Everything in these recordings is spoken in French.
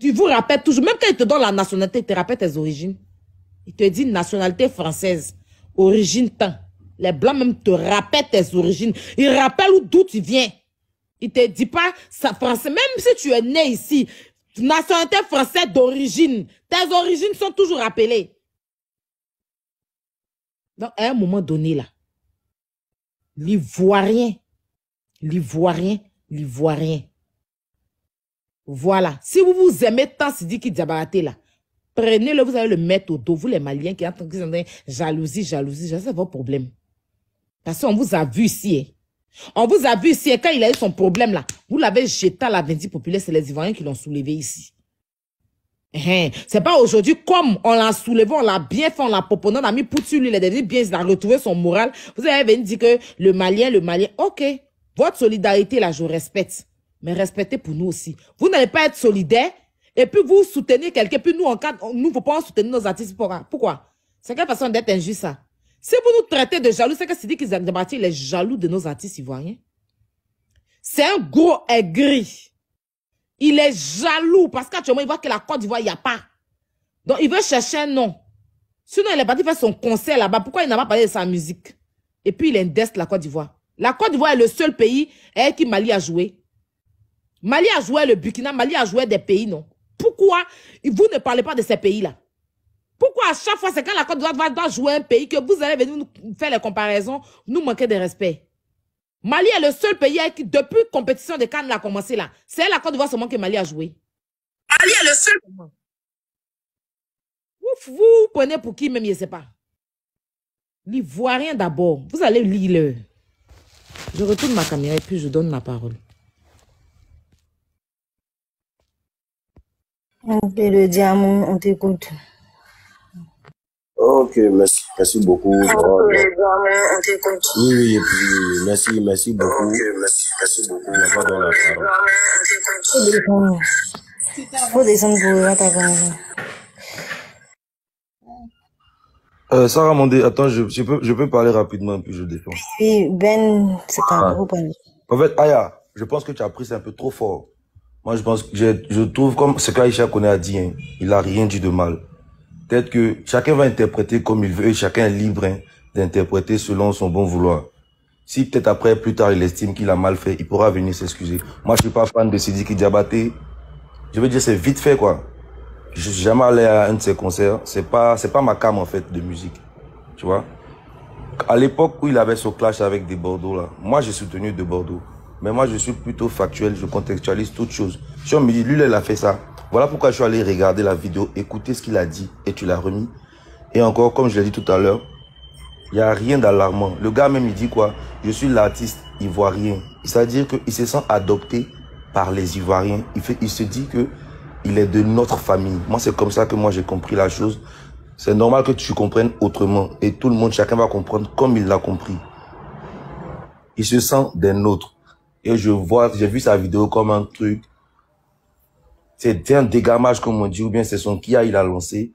Il, vous rappelle toujours, même quand il te donne la nationalité, il te rappelle tes origines. Il te dit nationalité française, origine temps. Les blancs même te rappellent tes origines. Ils rappellent d'où tu viens. Ils te dit pas ça français. Même si tu es né ici, nationalité française d'origine, tes origines sont toujours rappelées. Donc, à un moment donné, là, l'ivoirien, l'ivoirien, l'ivoirien, voilà. Si vous vous aimez tant c'est dit qu'il diabarate là, prenez-le, vous allez le mettre au dos. Vous les Maliens qui entendent jalousie, jalousie, c'est vos problème. Parce qu'on vous a vu ici. On vous a vu ici. quand il a eu son problème là, vous l'avez jeté à la vente populaire. C'est les Ivoiriens qui l'ont soulevé ici. Hein? C'est pas aujourd'hui, comme on l'a soulevé, on l'a bien fait, on l'a proposé, on a mis Poutu, lui, il bien, il a retrouvé son moral. Vous avez dit que le Malien, le Malien, ok, votre solidarité, là, je respecte mais respectez pour nous aussi. Vous n'allez pas être solidaire et puis vous soutenez quelqu'un, puis nous, en nous ne pouvons pas soutenir nos artistes. Pourquoi C'est quelle façon d'être injuste, ça Si vous nous traitez de jaloux, c'est que c'est dit qu'ils il est jaloux de nos artistes ivoiriens. C'est un gros aigri. Il est jaloux parce qu'à moment-là, il voit que la Côte d'Ivoire, il n'y a pas. Donc, il veut chercher un nom. Sinon, il est parti faire son concert là-bas. Pourquoi il n'a pas parlé de sa musique Et puis, il indeste la Côte d'Ivoire. La Côte d'Ivoire est le seul pays qui Mali a joué. Mali a joué le Burkina, Mali a joué des pays, non Pourquoi vous ne parlez pas de ces pays-là Pourquoi à chaque fois, c'est quand la Côte d'Ivoire doit jouer un pays que vous allez venir nous faire les comparaisons, nous manquer de respect Mali est le seul pays qui, depuis compétition de Cannes, a commencé là. C'est la Côte d'Ivoire seulement que Mali a joué. Mali est le seul. Vous, vous prenez pour qui même, je ne sais pas. L'Ivoirien d'abord. Vous allez lire. Je retourne ma caméra et puis je donne la parole. Ok, le diamant, on t'écoute. Ok, merci, merci beaucoup. Ok, le diamant, on t'écoute. Oui, oui, et puis merci, merci beaucoup. Ok, merci, merci beaucoup. On va dans la parole. Je faut descendre pour voir ta connexion. Euh, Sarah Mondé, attends, je, je, peux, je peux parler rapidement, puis je défends. Oui, Ben, c'est un ah. gros En fait, Aya, je pense que tu as pris ça un peu trop fort. Moi, je pense je, je trouve comme ce qu'Aïcha Kone a dit, hein, il a rien dit de mal. Peut-être que chacun va interpréter comme il veut et chacun est libre hein, d'interpréter selon son bon vouloir. Si peut-être après, plus tard, il estime qu'il a mal fait, il pourra venir s'excuser. Moi, je suis pas fan de Sidi Diabaté. Je veux dire, c'est vite fait, quoi. Je suis jamais allé à un de ses concerts. C'est pas, c'est pas ma cam, en fait, de musique. Tu vois? À l'époque où il avait son clash avec des Bordeaux, là, moi, j'ai soutenu de Bordeaux. Mais moi, je suis plutôt factuel, je contextualise toute chose. Si on me dit, lui, il a fait ça. Voilà pourquoi je suis allé regarder la vidéo, écouter ce qu'il a dit et tu l'as remis. Et encore, comme je l'ai dit tout à l'heure, il n'y a rien d'alarmant. Le gars même, il dit quoi Je suis l'artiste ivoirien. C'est-à-dire qu'il se sent adopté par les Ivoiriens. Il, se dit que il est de notre famille. Moi, c'est comme ça que moi, j'ai compris la chose. C'est normal que tu comprennes autrement. Et tout le monde, chacun va comprendre comme il l'a compris. Il se sent d'un autre. Et je vois, j'ai vu sa vidéo comme un truc. C'est un dégamage, comme on dit, ou bien c'est son Kia, il a lancé.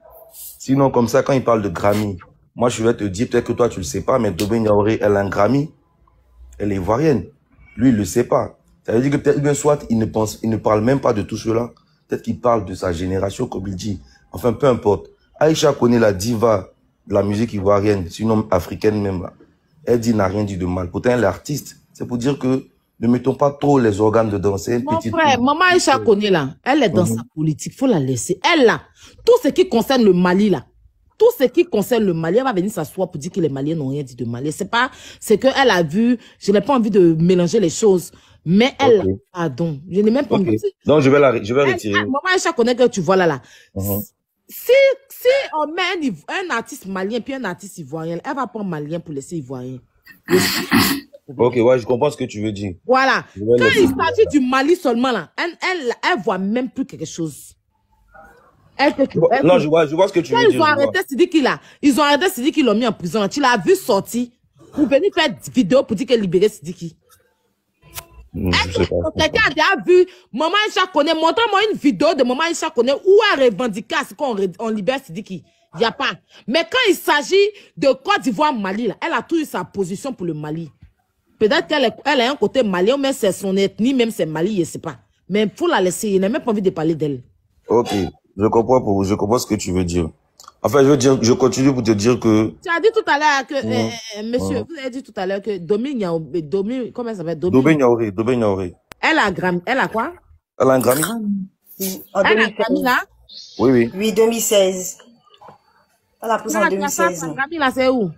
Sinon, comme ça, quand il parle de Grammy, moi, je vais te dire, peut-être que toi, tu le sais pas, mais Dobé Niaoré, elle a un Grammy. Elle est ivoirienne. Lui, il le sait pas. Ça veut dire que peut-être, bien, soit, il ne pense, il ne parle même pas de tout cela. Peut-être qu'il parle de sa génération, comme il dit. Enfin, peu importe. Aïcha connaît la diva de la musique ivoirienne, sinon africaine même. Elle dit, n'a rien dit de mal. Pourtant, elle est artiste. C'est pour dire que ne mettons pas trop les organes de C'est Mon frère, maman Aïcha connaît euh, là. Elle est dans mhm. sa politique. Faut la laisser. Elle là, tout ce qui concerne le Mali là, tout ce qui concerne le Mali, elle va venir s'asseoir pour dire que les Maliens n'ont rien dit de Mali. C'est pas, c'est que elle a vu. Je n'ai pas envie de mélanger les choses. Mais elle, pardon, je n'ai même pas okay. Non, je vais la, je vais retirer. maman Aïcha connaît que tu vois là là. Mhm. Si, si on met un, un, artiste malien puis un artiste ivoirien, elle va prendre malien pour laisser ivoirien. Ok, ouais, je comprends ce que tu veux dire. Voilà. Quand il s'agit du Mali seulement, là, elle, elle, voit même plus quelque chose. Elle, elle, elle, non, je vois, je vois ce que tu veux dire. Ils ont arrêté Sidiki là. Ils ont arrêté Sidiki, ils l'ont mis en prison. Tu l'as vu sortir pour venir faire une vidéo pour dire qu'elle libérait Sidiki. Est-ce que quelqu'un a vu Maman Isha connaît, montre-moi une vidéo de Maman Isha connaît où elle revendiqué à ce qu'on libère Sidiki. Il n'y a pas. Mais quand il s'agit de Côte d'Ivoire, Mali, elle a trouvé sa position pour le Mali. Peut-être qu'elle a un côté malien, mais c'est son ethnie, même c'est Mali, je ne sais pas. Mais il faut la laisser, il n'a même pas envie de parler d'elle. Ok, je comprends, je comprends ce que tu veux dire. Enfin, je je continue pour te dire que. Tu as dit tout à l'heure que, eh, eh, monsieur, vous avez dit tout à l'heure que Domi eh, Domi, comment ça s'appelle Domi Nyaoré. Domi Elle a gram, elle a quoi Elle a un grammy. elle a un grammy là Oui, oui. Oui, 2016. Elle a pris en 2016. là, c'est où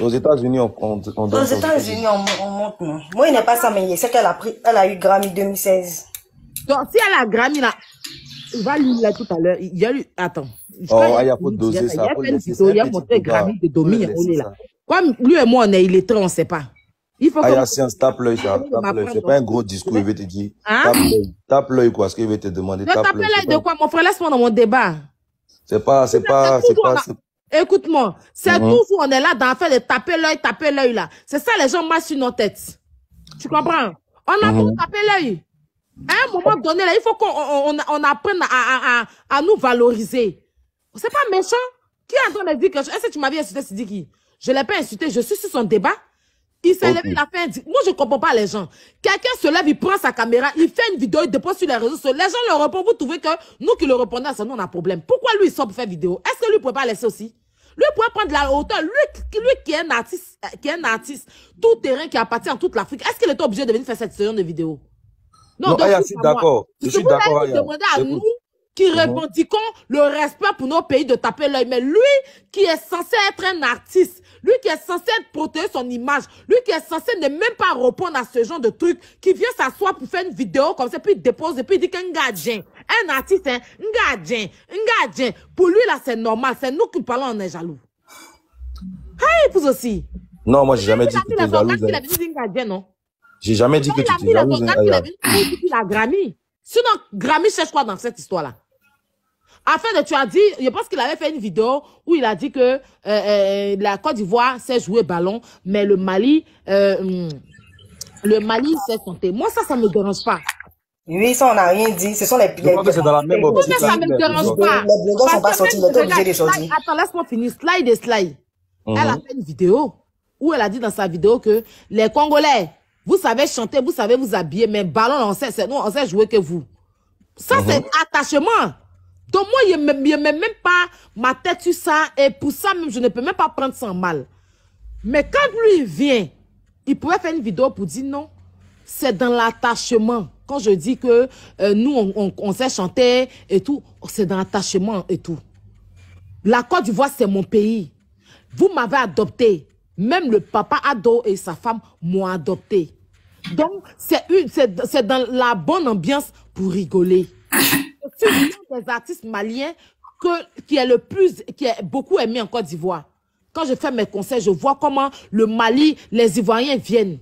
aux États-Unis, on, on, on donne Aux États-Unis, on, on, monte, non. Moi, il n'est pas ça, mais il sait qu'elle a pris, elle a eu Grammy 2016. Donc, si elle a Grammy, là, Il va lui là tout à l'heure. Il y a eu, attends. Oh, il y a faut doser ça. Il y a une vidéo, il a montré Grammy de Domi, on est là. Comme lui et moi, on est illettrés, on ne sait pas. Il faut ah, que... science, tape l'œil, tape l'œil. C'est pas un gros discours, il veut te dire. Hein? Tape l'œil, quoi, ce qu'il veut te demander. Tape l'œil de quoi, mon frère, laisse-moi dans mon débat. C'est pas, c'est pas, c'est pas, Écoute-moi, c'est nous uh-huh. toujours, on est là dans le fait de taper l'œil, taper l'œil là. C'est ça, les gens marchent sur nos têtes. Tu comprends? On a uh-huh. tout l'œil. À un moment donné, là, il faut qu'on on, apprenne à, à, à nous valoriser. C'est pas méchant. Qui a donné que... Est-ce que tu m'avais insulté, c'est qui Je l'ai pas insulté, je suis sur son débat. Il s'est okay. levé la fin. Dit... Moi, je comprends pas les gens. Quelqu'un se lève, il prend sa caméra, il fait une vidéo, il dépose sur les réseaux sociaux. Les gens le répondent. Vous trouvez que nous qui le répondons c'est nous, on a problème. Pourquoi lui, il sort pour faire vidéo Est-ce que lui ne peut pas laisser aussi lui pourrait prendre la hauteur. Lui, lui qui est un artiste, euh, qui est un artiste, tout terrain qui appartient à toute l'Afrique, est-ce qu'il est obligé de venir faire cette série de vidéo Non, je suis d'accord. Je suis d'accord, qui uh-huh. revendiquons le respect pour nos pays de taper l'œil. Mais lui qui est censé être un artiste, lui qui est censé protéger son image, lui qui est censé ne même pas répondre à ce genre de truc, qui vient s'asseoir pour faire une vidéo comme ça, puis il dépose puis il dit qu'un gardien, un artiste, un hein, gardien, un gardien, Pour lui là, c'est normal, c'est nous qui parlons, on est jaloux. Hey, vous aussi. Non, moi j'ai jamais dit que tu es hein. J'ai jamais dit que tu es la hein, Sinon, Grammy cherche quoi dans cette histoire-là Afin de, tu as dit, je pense qu'il avait fait une vidéo où il a dit que euh, euh, la Côte d'Ivoire sait jouer ballon, mais le Mali, euh, hmm, le Mali sait compter. Moi, ça, ça ne me dérange pas. Oui, ça, on n'a rien dit. Ce sont les... Je c'est dans la même Ça ne me dérange pas. Les blogueurs ne sont pas sortis, ils de Attends, laisse-moi finir. Slide et slide. Elle a mhm. fait une vidéo où elle a dit dans sa vidéo que les Congolais vous savez chanter, vous savez vous habiller, mais ballon, on sait, nous, on sait jouer que vous. Ça, c'est uh-huh. attachement. Donc, moi, je ne mets même pas ma tête sur ça. Et pour ça, même, je ne peux même pas prendre ça en mal. Mais quand lui vient, il pourrait faire une vidéo pour dire non. C'est dans l'attachement. Quand je dis que euh, nous, on, on, sait chanter et tout, oh, c'est dans l'attachement et tout. La Côte d'Ivoire, c'est mon pays. Vous m'avez adopté. Même le papa ado et sa femme m'ont adopté. Donc, c'est dans la bonne ambiance pour rigoler. C'est l'un des artistes maliens que, qui est le plus, qui est beaucoup aimé en Côte d'Ivoire. Quand je fais mes conseils, je vois comment le Mali, les Ivoiriens viennent.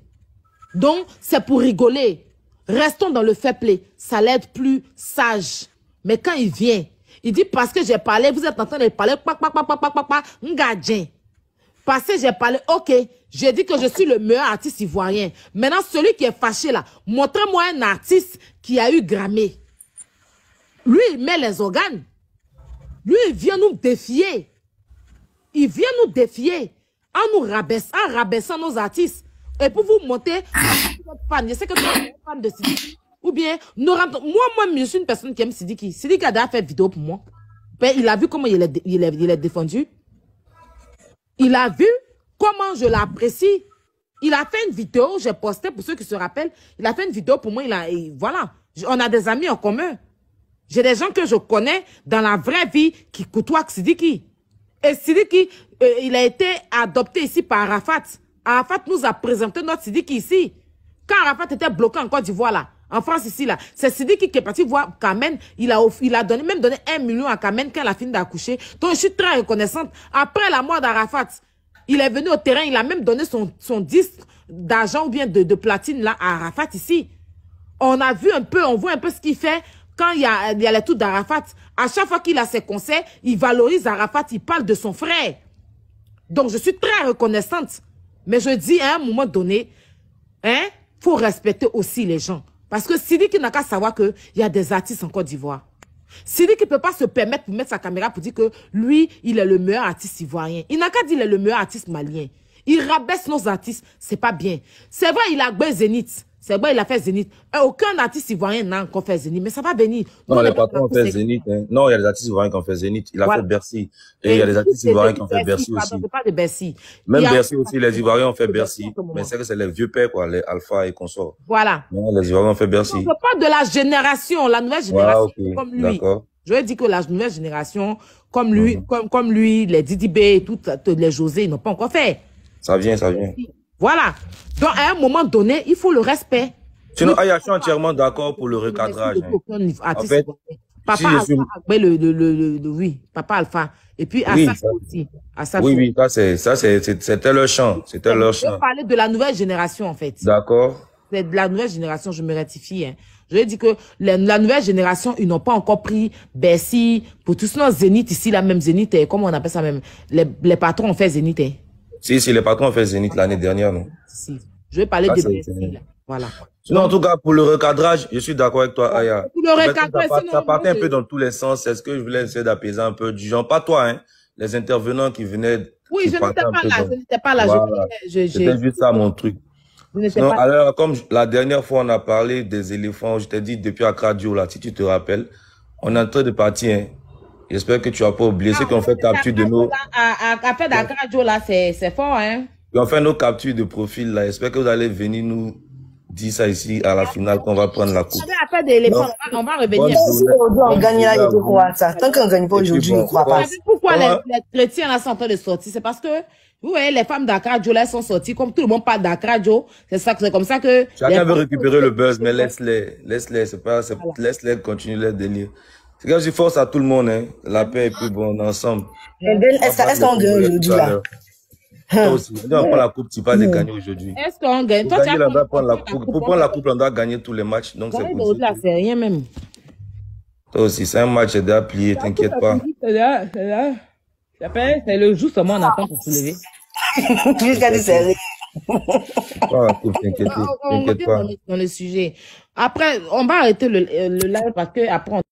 Donc, c'est pour rigoler. Restons dans le fait play. Ça l'aide plus sage. Mais quand il vient, il dit parce que j'ai parlé, vous êtes en train de parler, pa, pa, pa, pa, pa, Passé, j'ai parlé, ok, j'ai dit que je suis le meilleur artiste ivoirien. Maintenant, celui qui est fâché là, montrez-moi un artiste qui a eu grammé. Lui, il met les organes. Lui, il vient nous défier. Il vient nous défier en nous rabaissant, en rabaissant nos artistes. Et pour vous monter, je sais que tu es fan de Sidiki. Ou bien, nous moi, moi, je suis une personne qui aime Sidiki. Sidiki a déjà fait vidéo pour moi. mais ben, il a vu comment il il il est défendu. Il a vu comment je l'apprécie. Il a fait une vidéo, j'ai posté pour ceux qui se rappellent. Il a fait une vidéo pour moi, il a, et voilà. On a des amis en commun. J'ai des gens que je connais dans la vraie vie qui côtoient Sidiki. Et Sidiki, euh, il a été adopté ici par Arafat. Arafat nous a présenté notre Sidiki ici. Quand Arafat était bloqué en Côte d'Ivoire là, en France, ici, là, c'est Sidi qui est parti voir Kamen. Il a, il a donné, même donné un million à Kamen quand elle a fini d'accoucher. Donc, je suis très reconnaissante. Après la mort d'Arafat, il est venu au terrain. Il a même donné son, son disque d'argent ou bien de, platine, là, à Arafat, ici. On a vu un peu, on voit un peu ce qu'il fait quand il y a, il y a les trucs d'Arafat. À chaque fois qu'il a ses conseils, il valorise Arafat. Il parle de son frère. Donc, je suis très reconnaissante. Mais je dis, à un moment donné, hein, faut respecter aussi les gens. Parce que qui n'a qu'à savoir qu'il y a des artistes en Côte d'Ivoire. qui ne peut pas se permettre de mettre sa caméra pour dire que lui, il est le meilleur artiste ivoirien. Il n'a qu'à dire qu'il est le meilleur artiste malien. Il rabaisse nos artistes. C'est pas bien. C'est vrai, il a de Zénith. C'est bon, il a fait Zénith. Eh, aucun artiste ivoirien n'a encore fait Zénith, mais ça va venir. Non, les patrons ont fait Zénith. Hein. Non, il y a des artistes ivoiriens qui ont fait Zénith. Il a fait Bercy. Et, il y a des artistes ivoiriens qui ont fait Bercy, aussi. aussi. Pas de Bercy. Même Bercy aussi, les Ivoiriens ont fait Bercy. Mais c'est que c'est les vieux pères, quoi, les Alpha et consorts. Voilà. Non, les Ivoiriens ont fait Bercy. On pas de la génération, la nouvelle génération, comme lui. Je vais dire que la nouvelle génération, comme lui, mhm. comme, comme lui, les Didibé et toutes les José, ils n'ont pas encore fait. Ça vient, ça vient. Voilà. Donc, à un moment donné, il faut le respect. Sinon, Aya, je suis entièrement d'accord pour le recadrage. Hein. En fait, Papa si Alpha, le, le, oui, Papa Alpha. Et puis à ça, aussi. oui, oui, ça, c'était leur chant. C'était leur chant. Je de la nouvelle génération, en fait. D'accord. C'est de la nouvelle génération, je me rectifie. Hein. Je dire que la, nouvelle génération, ils n'ont pas encore pris Bercy, pour tous nos zénith ici, la même zénith, eh, comment on appelle ça même, les, les patrons ont fait zénith. Eh. Si, si, les patrons ont fait Zénith l'année dernière, non Si. Je vais parler de Voilà. Non, en tout cas, pour le recadrage, je suis d'accord avec toi, Aya. Pour le recadrage, ça, ça partait un peu dans tous les sens. est ce que je voulais essayer d'apaiser un peu. Du genre, pas toi, hein. Les intervenants qui venaient. Oui, je n'étais pas, là. Je n'étais pas là. je... C'était ça, mon truc. Non, alors, comme la dernière fois, on a parlé des éléphants, je t'ai dit depuis Accra là, si tu te rappelles, on est en train de partir, hein, J'espère que tu n'as pas oublié ce ah, qu'on fait capture de nos... à la là, c'est fort, hein? On fait nos captures de profil, là. J'espère que vous allez venir nous dire ça ici à la finale qu'on va prendre la coupe. on va revenir. on gagne ça. Tant qu'on ne gagne pas aujourd'hui, on ne croit pas. Pourquoi les chrétiens là sont en train de sortir? C'est parce que vous voyez, les femmes d'Akrajo là, sont sorties. Comme tout le monde parle d'Akrajo. c'est ça, c'est comme ça que... Chacun veut récupérer le buzz, mais laisse-les, laisse-les, c'est pas, laisse-les continuer leur délire. C'est que je force à tout le monde, hein, la paix est plus bonne ensemble. Eh ben, est-ce qu'on gagne aujourd'hui là Toi aussi, on prend la coupe, tu vas de hmm. gagner aujourd'hui. Est-ce qu'on gagne Toi, tu as hein? prendre la coupe. Pour prendre la coupe, on doit gagner tous les matchs. Donc c'est possible. Là, c'est rien même. Toi aussi, c'est un match déjà plié, t'inquiète pas. c'est Là, c'est là. C'est le jour seulement on attend pour se lever. Jusqu'à serrer. Pas t'inquiète pas. Dans le sujet. Après, on va arrêter le, le live parce que après on